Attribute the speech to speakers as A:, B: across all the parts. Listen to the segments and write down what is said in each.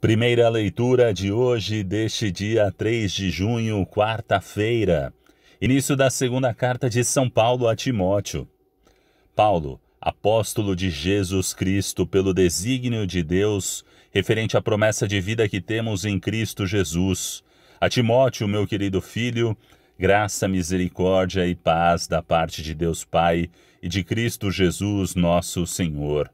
A: Primeira leitura de hoje, deste dia 3 de junho, quarta-feira. Início da segunda carta de São Paulo a Timóteo. Paulo, apóstolo de Jesus Cristo, pelo desígnio de Deus, referente à promessa de vida que temos em Cristo Jesus. A Timóteo, meu querido filho, graça, misericórdia e paz da parte de Deus Pai e de Cristo Jesus, nosso Senhor.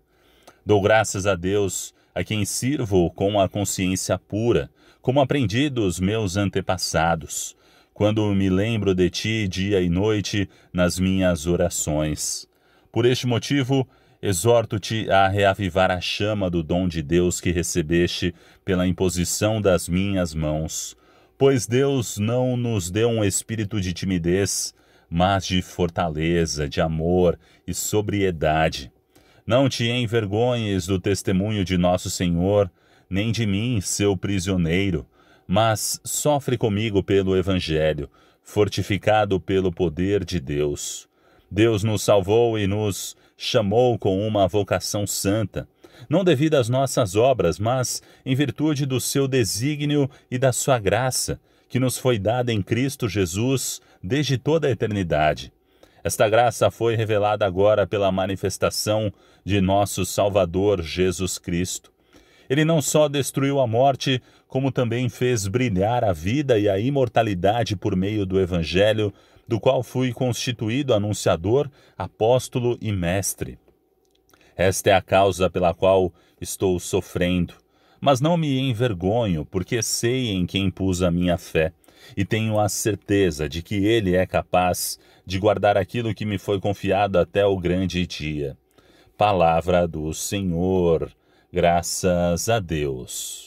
A: Dou graças a Deus a quem sirvo com a consciência pura, como aprendi dos meus antepassados, quando me lembro de ti dia e noite nas minhas orações. Por este motivo, exorto-te a reavivar a chama do dom de Deus que recebeste pela imposição das minhas mãos. Pois Deus não nos deu um espírito de timidez, mas de fortaleza, de amor e sobriedade. Não te envergonhes do testemunho de nosso Senhor, nem de mim, seu prisioneiro, mas sofre comigo pelo Evangelho, fortificado pelo poder de Deus. Deus nos salvou e nos chamou com uma vocação santa, não devido às nossas obras, mas em virtude do seu desígnio e da sua graça, que nos foi dada em Cristo Jesus desde toda a eternidade. Esta graça foi revelada agora pela manifestação de nosso Salvador Jesus Cristo. Ele não só destruiu a morte, como também fez brilhar a vida e a imortalidade por meio do Evangelho, do qual fui constituído anunciador, apóstolo e mestre. Esta é a causa pela qual estou sofrendo. Mas não me envergonho, porque sei em quem pus a minha fé, e tenho a certeza de que Ele é capaz de guardar aquilo que me foi confiado até o grande dia. Palavra do Senhor. Graças a Deus.